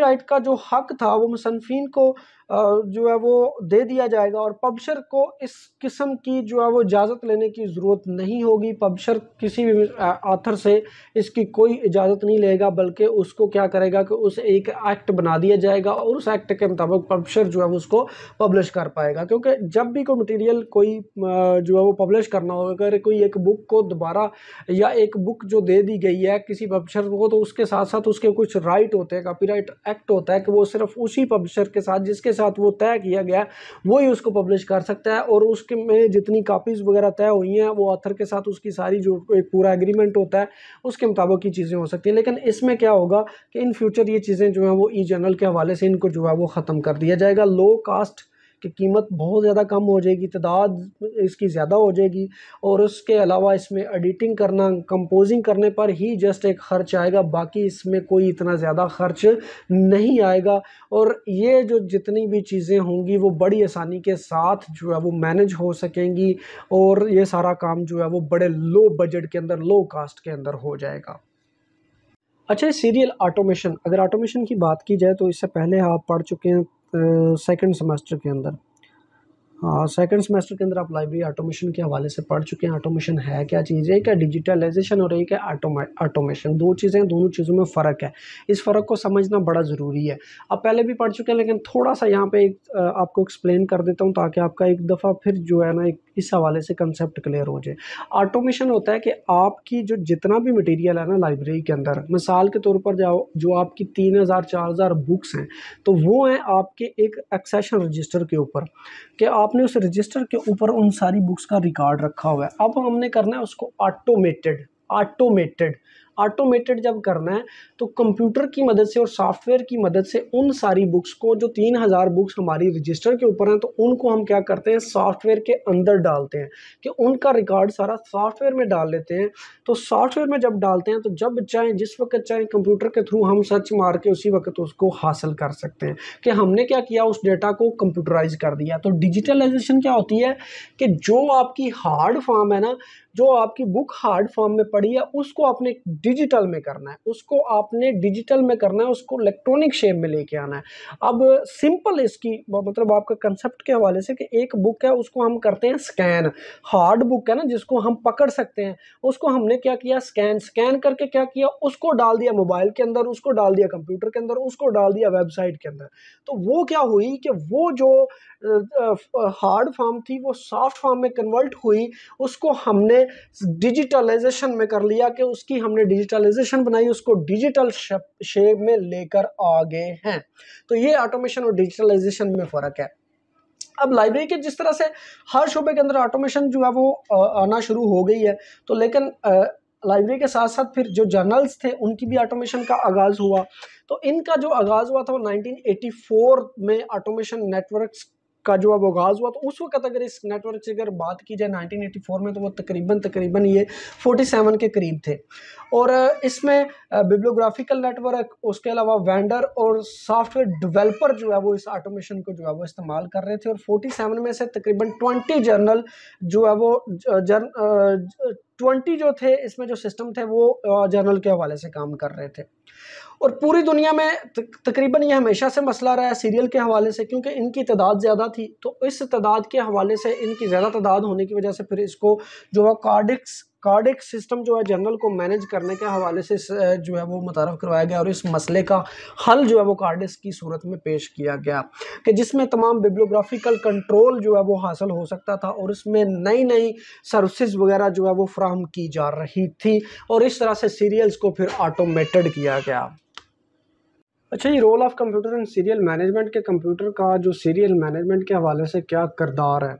राइट का जो हक था वो मुसनफिन को जो है वो दे दिया जाएगा और पब्लिशर को इस किस्म की जो है वो इजाज़त लेने की ज़रूरत नहीं होगी पब्लिशर किसी भी आथर से इसकी कोई इजाज़त नहीं लेगा बल्कि उसको क्या करेगा कि उस एक एक्ट बना दिया जाएगा और उस एक्ट के मुताबिक पब्लिशर जो है उसको पब्लिश कर पाएगा क्योंकि जब भी कोई मटीरियल कोई जो है वो पब्लिश करना होगा अगर कोई एक बुक को दोबारा या एक बुक जो दे दी गई है किसी पब्लिशर को तो उसके साथ साथ उसके कुछ राइट होते हैं राइट एक्ट होता है कि वो सिर्फ उसी पब्लिशर के साथ जिसके साथ वो तय किया गया वही उसको पब्लिश कर सकता है और उसके में जितनी कापीज़ वगैरह तय हुई हैं वो ऑथर के साथ उसकी सारी जो एक पूरा एग्रीमेंट होता है उसके मुताबिक ही चीज़ें हो सकती हैं लेकिन इसमें क्या होगा कि इन फ्यूचर ये चीज़ें जो हैं वो ई जर्नल के हवाले से इनको जो है वो ख़त्म कर दिया जाएगा लो कास्ट कि कीमत बहुत ज़्यादा कम हो जाएगी तादाद इसकी ज़्यादा हो जाएगी और उसके अलावा इसमें एडिटिंग करना कंपोजिंग करने पर ही जस्ट एक ख़र्च आएगा बाकी इसमें कोई इतना ज़्यादा ख़र्च नहीं आएगा और ये जो जितनी भी चीज़ें होंगी वो बड़ी आसानी के साथ जो है वो मैनेज हो सकेंगी और ये सारा काम जो है वो बड़े लो बजट के अंदर लो कास्ट के अंदर हो जाएगा अच्छा सीरियल ऑटोमेशन अगर ऑटोमेशन की बात की जाए तो इससे पहले आप हाँ पढ़ चुके हैं सेकेंड सेमेस्टर के अंदर सेकंड हाँ, सेमेस्टर के अंदर आप लाइब्रेरी ऑटोमेशन के हवाले से पढ़ चुके हैं ऑटोमेशन है क्या चीज़ है क्या डिजिटलाइजेशन और एक है ऑटोमेशन दो चीज़ें दोनों चीज़ों में फ़र्क है इस फ़र्क को समझना बड़ा ज़रूरी है आप पहले भी पढ़ चुके हैं लेकिन थोड़ा सा यहाँ पे एक आपको एक्सप्लेन कर देता हूँ ताकि आपका एक दफ़ा फिर जो है ना एक इस हवाले से कंसेप्ट क्लियर हो जाए ऑटोमेशन होता है कि आपकी जो जितना भी मटेरियल है ना लाइब्रेरी के अंदर मिसाल के तौर पर जाओ जो आपकी तीन हज़ार चार हज़ार बुक्स हैं तो वो हैं आपके एक एक्सेशन रजिस्टर के ऊपर कि आप आपने उस रजिस्टर के ऊपर उन सारी बुक्स का रिकॉर्ड रखा हुआ है अब हमने करना है उसको ऑटोमेटेड ऑटोमेटेड ऑटोमेटेड जब करना है तो कंप्यूटर की मदद से और सॉफ्टवेयर की मदद से उन सारी बुक्स को जो तीन हज़ार बुक्स हमारी रजिस्टर के ऊपर हैं तो उनको हम क्या करते हैं सॉफ्टवेयर के अंदर डालते हैं कि उनका रिकॉर्ड सारा सॉफ्टवेयर में डाल लेते हैं तो सॉफ्टवेयर में जब डालते हैं तो जब चाहें जिस वक्त चाहें कंप्यूटर के थ्रू हम सर्च मार के उसी वक्त उसको हासिल कर सकते हैं कि हमने क्या किया उस डेटा को कंप्यूटराइज कर दिया तो डिजिटलाइजेशन क्या होती है कि जो आपकी हार्ड फॉर्म है ना जो आपकी बुक हार्ड फॉर्म में पड़ी है उसको आपने डिजिटल में करना है उसको आपने डिजिटल में करना है उसको इलेक्ट्रॉनिक शेप में लेके आना है अब सिंपल इसकी मतलब आपका कंसेप्ट के हवाले से कि एक बुक है उसको हम करते हैं स्कैन हार्ड बुक है ना जिसको हम पकड़ सकते हैं उसको हमने क्या किया स्कैन स्कैन करके क्या किया उसको डाल दिया मोबाइल के अंदर उसको डाल दिया कंप्यूटर के अंदर उसको डाल दिया वेबसाइट के अंदर तो वो क्या हुई कि वो जो हार्ड फॉर्म थी वो सॉफ्ट फॉर्म में कन्वर्ट हुई उसको हमने डिजिटलाइजेशन में कर लिया कि उसकी हमने डिजिटलाइजेशन बनाई उसको डिजिटल शेप में लेकर आ गए हैं तो ये ऑटोमेशन और डिजिटलाइजेशन में फ़र्क है अब लाइब्रेरी के जिस तरह से हर शोबे के अंदर ऑटोमेशन जो है वो आना शुरू हो गई है तो लेकिन लाइब्रेरी के साथ साथ फिर जो जर्नल्स थे उनकी भी ऑटोमेशन का आगाज़ हुआ तो इनका जो आगाज़ हुआ था वो 1984 में ऑटोमेशन नेटवर्क्स का जो अब आगाज़ हुआ तो उस वक्त अगर इस नेटवर्क से अगर बात की जाए 1984 में तो वो तकरीबन तकरीबन ये 47 के करीब थे और इसमें बिब्लोग्राफिकल नेटवर्क उसके अलावा वेंडर और सॉफ्टवेयर डेवलपर जो है वो इस ऑटोमेशन को जो है वो इस्तेमाल कर रहे थे और 47 में से तकरीबन 20 जर्नल जो है वो जर्न ट्वेंटी जो थे इसमें जो सिस्टम थे वो जर्नल के हवाले से काम कर रहे थे और पूरी दुनिया में तकरीबन ये हमेशा से मसला रहा है सीरियल के हवाले से क्योंकि इनकी तादाद ज़्यादा थी तो इस तादाद के हवाले से इनकी ज़्यादा तादाद होने की वजह से फिर इसको जो है कार्डिक्स कार्डिक सिस्टम जो है जनरल को मैनेज करने के हवाले से जो है वो मुतारफ़ करवाया गया और इस मसले का हल जो है वो कार्डिक्स की सूरत में पेश किया गया कि जिसमें तमाम बिब्लोग्राफिकल कंट्रोल जो है वो हासिल हो सकता था और इसमें नई नई सर्विसेज वगैरह जो है वो फ्राहम की जा रही थी और इस तरह से सीरियल्स को फिर ऑटोमेटेड किया गया अच्छा ये role of computer in serial management के कंप्यूटर का जो सीरियल मैनेजमेंट के हवाले से क्या करदार है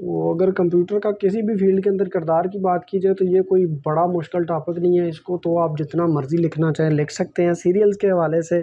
तो अगर कंप्यूटर का किसी भी फ़ील्ड के अंदर किरदार की बात की जाए तो ये कोई बड़ा मुश्किल टॉपिक नहीं है इसको तो आप जितना मर्ज़ी लिखना चाहें लिख सकते हैं सीरियल्स के हवाले से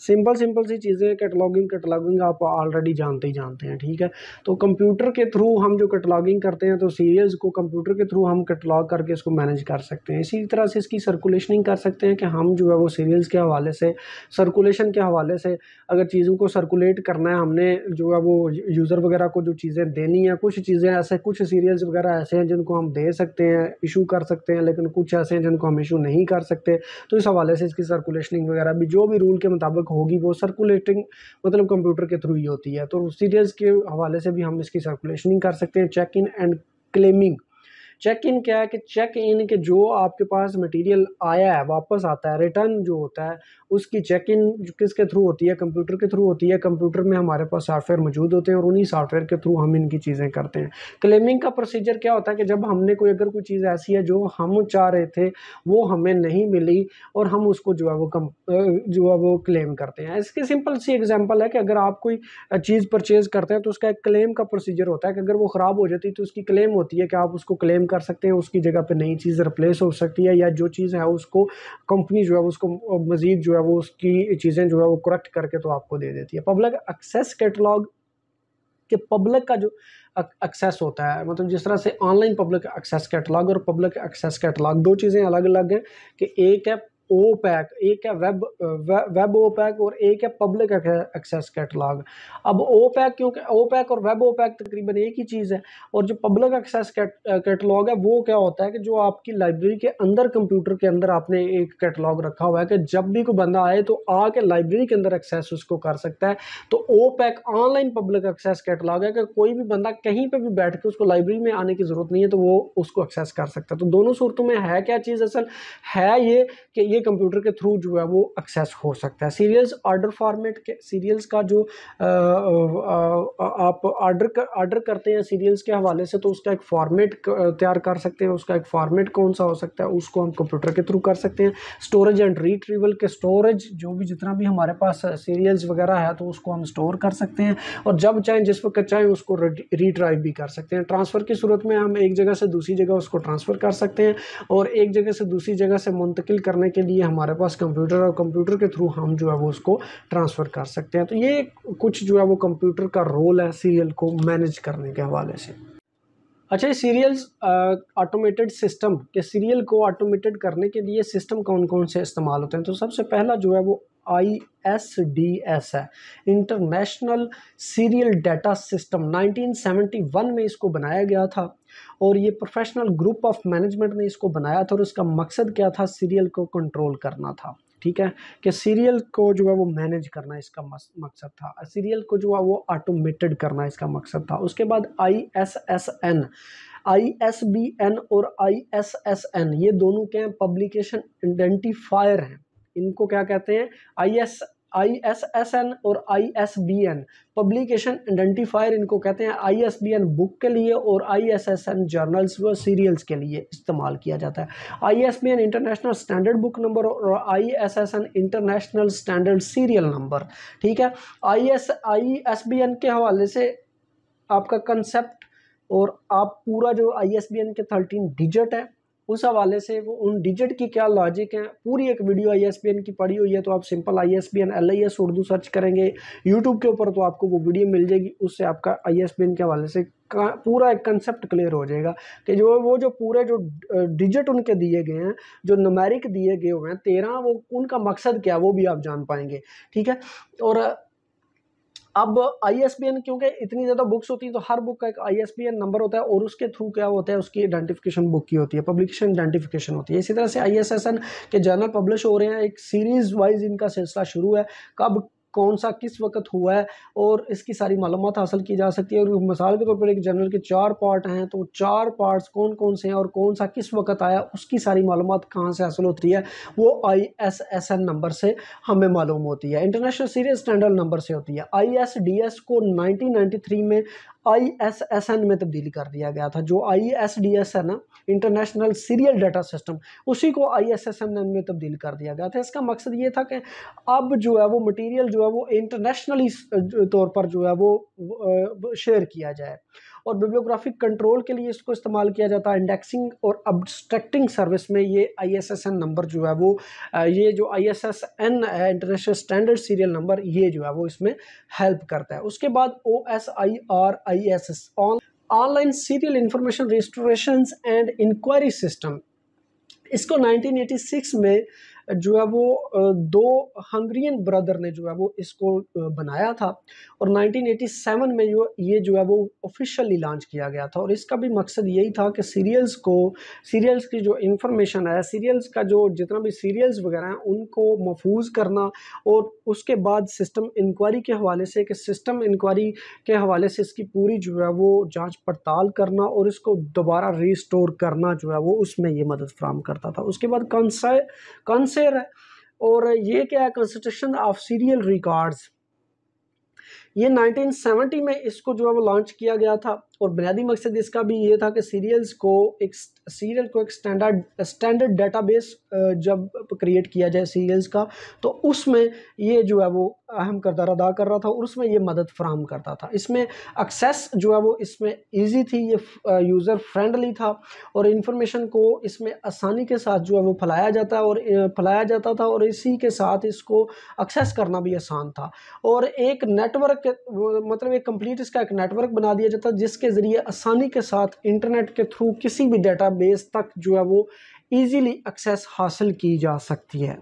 सिंपल सिंपल सी चीज़ें कैटलॉगिंग कैटलॉगिंग आप ऑलरेडी जानते ही जानते हैं ठीक है तो कंप्यूटर के थ्रू हम जो कैटलॉगिंग करते हैं तो सीरियल्स को कंप्यूटर के थ्रू हम कैटलॉग करके इसको मैनेज कर सकते हैं इसी तरह से इसकी सर्कुलेशनिंग कर सकते हैं कि हम जो है वो सीरियल्स के हवाले से सर्कुलेशन के हवाले से अगर चीज़ों को सर्कुलेट करना है हमने जो है वो यूज़र वगैरह को जो चीज़ें देनी है कुछ चीज़ें ऐसे कुछ सीरियल्स वगैरह ऐसे हैं जिनको हम दे सकते हैं इशू कर सकते हैं लेकिन कुछ ऐसे हैं जिनको हम इशू नहीं कर सकते तो इस हवाले से इसकी सर्कुलेशनिंग वगैरह भी जो भी रूल के मुताबिक वर्क होगी वो सर्कुलेटिंग मतलब कंप्यूटर के थ्रू ही होती है तो सीरियल्स के हवाले से भी हम इसकी सर्कुलेशनिंग कर सकते हैं check in and claiming check in क्या है कि चेक इन के जो आपके पास मटेरियल आया है वापस आता है रिटर्न जो होता है उसकी चेक इन किसके थ्रू होती है कंप्यूटर के थ्रू होती है कंप्यूटर में हमारे पास सॉफ्टवेयर मौजूद होते हैं और उन्हीं सॉफ्टवेयर के थ्रू हम इनकी चीज़ें करते हैं क्लेमिंग का प्रोसीजर क्या होता है कि जब हमने कोई अगर कोई चीज़ ऐसी है जो हम चाह रहे थे वो हमें नहीं मिली और हम उसको जो है वो कम जो है वो क्लेम करते हैं इसकी सिंपल सी एग्ज़ाम्पल है कि अगर आप कोई चीज़ परचेज़ करते हैं तो उसका एक क्लेम का प्रोसीजर होता है कि अगर वो ख़राब हो जाती है तो उसकी क्लेम होती है कि आप उसको क्लेम रिटर्न कर सकते हैं उसकी जगह पे नई चीज़ रिप्लेस हो सकती है या जो चीज़ है उसको कंपनी जो है उसको मज़ीद जो है वो उसकी चीज़ें जो है वो करेक्ट करके तो आपको दे देती है पब्लिक एक्सेस कैटलॉग कि पब्लिक का जो एक्सेस होता है मतलब जिस तरह से ऑनलाइन पब्लिक एक्सेस कैटलॉग और पब्लिक एक्सेस कैटलॉग दो चीज़ें अलग अलग हैं कि एक है ओपैक एक है वेब वेब ओपैक और एक है पब्लिक एक्सेस कैटलाग अब ओपैक क्योंकि ओपैक और वेब ओपैक तकरीबन एक ही चीज़ है और जो पब्लिक एक्सेस कैटलॉग है वो क्या होता है कि जो आपकी लाइब्रेरी के अंदर कंप्यूटर के अंदर आपने एक कैटलॉग रखा हुआ है कि जब भी कोई बंदा आए तो आके लाइब्रेरी के अंदर एक्सेस उसको कर सकता है तो O online public access catalogue है कि कोई भी बंदा कहीं पर भी बैठ के उसको लाइब्रेरी में आने की ज़रूरत नहीं है तो वो उसको एक्सेस कर सकता है तो दोनों सूरतों में है क्या चीज़ असल है ये कि ये कंप्यूटर के थ्रू जो है वो एक्सेस हो सकता है सीरियल्स ऑर्डर फॉर्मेट के सीरियल्स का जो आ, आ, आ, आप ऑर्डर कर करते हैं सीरियल्स के हवाले से तो उसका एक फॉर्मेट तैयार कर सकते हैं उसका एक फॉर्मेट कौन सा हो सकता है उसको हम कंप्यूटर के थ्रू कर सकते हैं स्टोरेज एंड रिट्रीवल के स्टोरेज जो भी जितना भी हमारे पास सीरियल्स वगैरह है तो उसको हम स्टोर कर सकते हैं और जब चाहें जिस वक्त चाहें उसको रिट्राइव भी कर सकते हैं ट्रांसफ़र की सूरत में हम एक जगह से दूसरी जगह उसको ट्रांसफ़र कर सकते हैं और एक जगह से दूसरी जगह से मुंतकिल करने के लिए हमारे पास कंप्यूटर और कंप्यूटर के थ्रू हम जो है वो उसको ट्रांसफ़र कर सकते हैं तो ये कुछ जो है वो कंप्यूटर का रोल है सीरियल को मैनेज करने के हवाले से अच्छा ये सीरियल्स ऑटोमेटेड सिस्टम के सीरियल को ऑटोमेटेड करने के लिए सिस्टम कौन कौन से इस्तेमाल होते हैं तो सबसे पहला जो है वो आई एस डी एस है इंटरनेशनल सीरियल डाटा सिस्टम 1971 में इसको बनाया गया था और ये प्रोफेशनल ग्रुप ऑफ मैनेजमेंट ने इसको बनाया था और इसका मकसद क्या था सीरियल को कंट्रोल करना था ठीक है कि सीरियल को जो है वो मैनेज करना इसका मकसद था सीरियल को जो है वो ऑटोमेटेड करना इसका मकसद था उसके बाद I S S N I S B N और आई एस एस एन ये दोनों क्या हैं पब्लिकेशन आइडेंटिफायर हैं इनको क्या कहते हैं I S I S S N और I S B N publication identifier इनको कहते हैं I S B N book के लिए और I S S N journals व सीरियल्स के लिए इस्तेमाल किया जाता है I S B N international standard book number और I S S N international standard serial number ठीक है I S I S B N के हवाले से आपका कंसेप्ट और आप पूरा जो आई एस बी एन के थर्टीन डिजिट है उस हवाले से वो उन डिजिट की क्या लॉजिक है पूरी एक वीडियो एन की पड़ी हुई है तो आप simple I I S Urdu search करेंगे यूट्यूब के ऊपर तो आपको वो वीडियो मिल जाएगी उससे आपका एन के हवाले से पूरा एक कंसेप्ट क्लियर हो जाएगा कि जो वो जो पूरे जो डिजिट उनके दिए गए हैं जो नमेरिक दिए गए हुए हैं तेरह वो उनका मकसद क्या वो भी आप जान पाएंगे ठीक है और अब एन क्योंकि इतनी ज़्यादा बुक्स होती हैं तो हर बुक का एक एन नंबर होता है और उसके थ्रू क्या होता है उसकी आइडेंटिफिकेशन बुक की होती है पब्लिकेशन आइडेंटिफिकेशन होती है इसी तरह से एन के जर्नल पब्लिश हो रहे हैं एक सीरीज़ वाइज इनका सिलसिला शुरू है कब कौन सा किस वक्त हुआ है और इसकी सारी मालूम हासिल की जा सकती है और मिसाल के तौर पर एक जर्नल के चार पार्ट हैं तो चार पार्ट्स कौन कौन से हैं और कौन सा किस वक्त आया उसकी सारी मालूम कहाँ से हासिल होती है वो I S S N number से हमें मालूम होती है इंटरनेशनल सीरियल स्टैंडर्ड नंबर से होती है आई एस डी एस को नाइनटीन में आई एस एस एन में तब्दील कर दिया गया था जो आई एस डी एस है ना इंटरनेशनल सीरियल डाटा सिस्टम उसी को आई एस एस एन में तब्दील कर दिया गया था इसका मकसद ये था कि अब जो है वो मटेरियल जो है वो इंटरनेशनली तौर पर जो है वो शेयर किया जाए और बिब्लियोग्राफिक कंट्रोल के लिए इसको इस्तेमाल किया जाता है इंडेक्सिंग और अब्सट्रैक्टिंग सर्विस में ये आई नंबर जो है वो ये जो आई है इंटरनेशनल स्टैंडर्ड सीरियल नंबर ये जो है वो इसमें हेल्प करता है उसके बाद O S I R I S S on online serial information registration and inquiry system इसको सिक्स में जो है वो दो हंगरियन ब्रदर ने जो है वो इसको बनाया था और 1987 में जो ये जो है वो ऑफिशियली लॉन्च किया गया था और इसका भी मकसद यही था कि सीरियल्स को सीरियल्स की जो इंफॉर्मेशन है सीरियल्स का जो जितना भी सीरियल्स वगैरह हैं उनको महफूज करना और उसके बाद सिस्टम इंक्वायरी के हवाले से कि सिस्टम इंक्वायरी के हवाले से इसकी पूरी जो है वो जाँच पड़ताल करना और इसको दोबारा रिस्टोर करना जो है वो उसमें ये मदद फ्राहम करता था उसके बाद कंसा कंस शेयर है और ये क्या है कॉन्स्टिट्यूशन ऑफ सीरियल रिकॉर्ड्स ये 1970 में इसको जो है वो लॉन्च किया गया था और बुनियादी मकसद इसका भी ये था कि सीरियल्स को एक सीरियल को एक स्टैंडर्ड स्टैंडर्ड डेटाबेस जब क्रिएट किया जाए सीरियल्स का तो उसमें ये जो है वो अहम करदार अदा कर रहा था और उसमें ये मदद फ्राहम करता था इसमें एक्सेस जो है वो इसमें ईजी थी ये यूज़र फ्रेंडली था और इन्फॉर्मेशन को इसमें आसानी के साथ जो है वो फैलाया जाता और फैलाया जाता था और इसी के साथ इसको एक्सेस करना भी आसान था और एक नेटवर्क मतलब एक कम्प्लीट इसका एक नेटवर्क बना दिया जाता जिसके के ज़रिए आसानी के साथ इंटरनेट के थ्रू किसी भी डेटाबेस तक जो है वो ईजीली एक्सेस हासिल की जा सकती है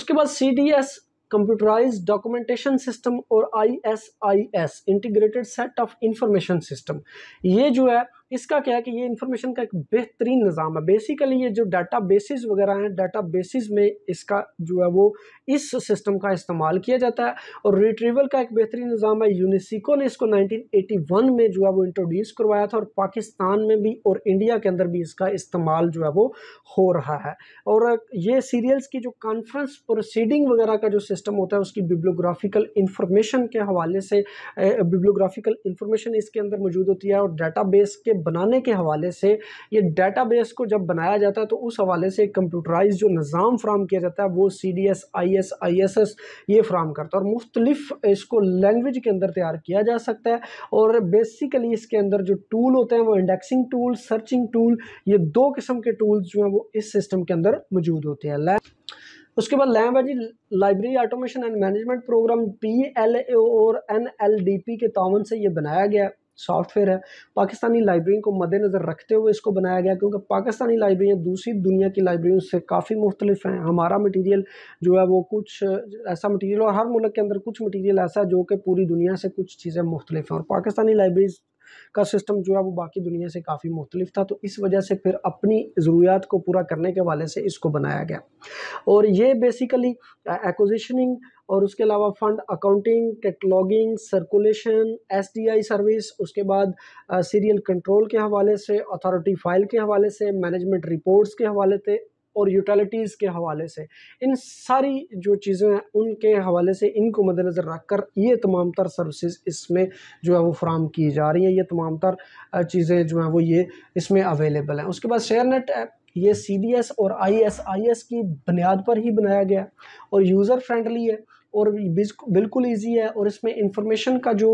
उसके बाद C D S computerised documentation system और I S I S integrated set of information system ये जो है इसका क्या है कि ये इन्फॉर्मेशन का एक बेहतरीन निज़ाम है बेसिकली ये जो डाटा बेसिस वगैरह हैं डाटा बेसिस में इसका जो है वो इस सिस्टम का इस्तेमाल किया जाता है और रिट्रीवल का एक बेहतरीन निज़ाम है यूनिसिको ने इसको 1981 में जो है वो इंट्रोड्यूस करवाया था और पाकिस्तान में भी और इंडिया के अंदर भी इसका इस्तेमाल जो है वो हो रहा है और ये सीरियल्स की जो कॉन्फ्रेंस प्रोसीडिंग वगैरह का जो सिस्टम होता है उसकी बिब्लोग्राफिकल इन्फॉर्मेशन के हवाले से बिब्लोग्राफिकल इन्फॉर्मेशन इसके अंदर मौजूद होती है और डाटा के बनाने के हवाले से ये डेटाबेस को जब बनाया जाता है तो उस हवाले से कंप्यूटराइज जो निज़ाम फ्राहम किया जाता है वो C D S I S I S S ये फ्राहम करता है और मुख्तलिफ इसको लैंग्वेज के अंदर तैयार किया जा सकता है और बेसिकली इसके अंदर जो टूल होते हैं वो इंडेक्सिंग टूल सर्चिंग टूल ये दो किस्म के टूल्स जो हैं वो इस सिस्टम के अंदर मौजूद होते हैं उसके बाद लैम है जी library automation and management program P L A और एन एल डी पी के तावन से ये बनाया गया सॉफ्टवेयर है पाकिस्तानी लाइब्रेरी को मद्देनज़र रखते हुए इसको बनाया गया क्योंकि पाकिस्तानी लाइब्रेरियाँ दूसरी दुनिया की लाइब्रेरियों से काफ़ी मुख्तलिफ हैं हमारा मटीरियल जो है वो कुछ ऐसा मटीरियल और हर मुल्क के अंदर कुछ मटीरियल ऐसा है जो कि पूरी दुनिया से कुछ चीज़ें मुख्तलिफ हैं और पाकिस्तानी लाइब्रेरीज का सिस्टम जो है वो बाकी दुनिया से काफ़ी मुख्तलिफ था तो इस वजह से फिर अपनी ज़रूरियात को पूरा करने के हवाले से इसको बनाया गया और ये बेसिकली एक्विजिशनिंग और उसके अलावा fund accounting cataloguing circulation SDI service उसके बाद सीरियल कंट्रोल के हवाले से अथॉरिटी फाइल के हवाले से मैनेजमेंट रिपोर्ट्स के हवाले से और यूटिलिटीज़ के हवाले से इन सारी जो चीज़ें हैं उनके हवाले से इनको मद्दनज़र रख कर ये तमाम तर सर्विसज इसमें जो है वो फ्राहम की जा रही हैं ये तमाम तर चीज़ें जो हैं वो ये इसमें अवेलेबल हैं उसके बाद शेयर नेट ऐप ये सी और आई एस आई एस की बुनियाद पर ही बनाया गया और यूज़र फ्रेंडली है और बिल्कुल इजी है और इसमें इंफॉर्मेशन का जो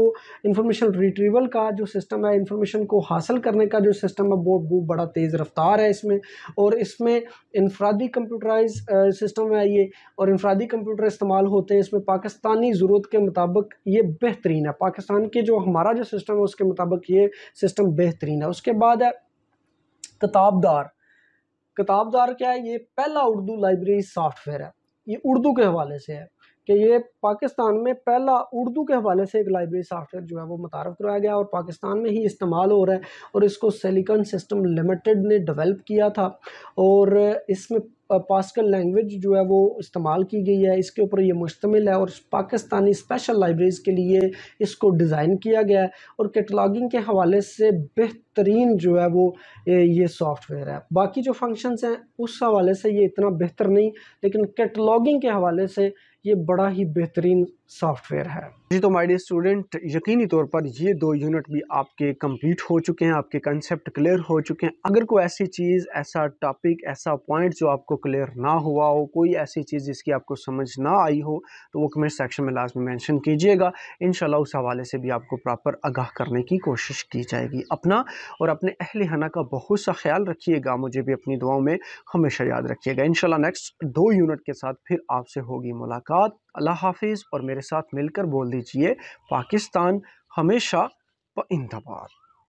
इंफॉर्मेशन रिट्रीवल का जो सिस्टम है इंफॉर्मेशन को हासिल करने का जो सिस्टम है वो वो बड़ा तेज़ रफ्तार है इसमें और इसमें इनफरादी कंप्यूटराइज सिस्टम है ये और इनफरादी कंप्यूटर इस्तेमाल होते हैं इसमें पाकिस्तानी ज़रूरत के मुताबिक ये बेहतरीन है पाकिस्तान के जो हमारा जो सिस्टम है उसके मुताबिक ये सिस्टम बेहतरीन है उसके बाद है किताबदार किताबदार क्या है ये पहला उर्दू लाइब्रेरी सॉफ्टवेयर है ये उर्दू के हवाले से है कि ये पाकिस्तान में पहला उर्दू के हवाले से एक लाइब्रेरी सॉफ्टवेयर जो है वो मुतारफ़ करवाया गया और पाकिस्तान में ही इस्तेमाल हो रहा है और इसको सेलिकन सिस्टम लिमिटेड ने डेवलप किया था और इसमें पास्कल लैंग्वेज जो है वो इस्तेमाल की गई है इसके ऊपर ये मुश्तमिल है और पाकिस्तानी स्पेशल लाइब्रेरीज़ के लिए इसको डिज़ाइन किया गया है और कैटलागिंग के हवाले से बेहतरीन जो है वो ये सॉफ्टवेयर है बाकी जो फंक्शंस हैं उस हवाले से ये इतना बेहतर नहीं लेकिन कैटलागिंग के हवाले से ये बड़ा ही बेहतरीन सॉफ्टवेयर है जी तो माइडी डियर स्टूडेंट यकीनी तौर पर ये दो यूनिट भी आपके कंप्लीट हो चुके हैं आपके कंसेप्ट क्लियर हो चुके हैं अगर कोई ऐसी चीज़ ऐसा टॉपिक ऐसा पॉइंट जो आपको क्लियर ना हुआ हो कोई ऐसी चीज़ जिसकी आपको समझ ना आई हो तो वो कमेंट सेक्शन में लाजमी मैंशन कीजिएगा इन उस हवाले से भी आपको प्रॉपर आगाह करने की कोशिश की जाएगी अपना और अपने अहल हना का बहुत सा ख्याल रखिएगा मुझे भी अपनी दुआओं में हमेशा याद रखिएगा इन नेक्स्ट दो यूनिट के साथ फिर आपसे होगी मुलाकात अल्लाह हाफिज़ और मेरे साथ मिलकर बोल दीजिए पाकिस्तान हमेशा व इंदाबाद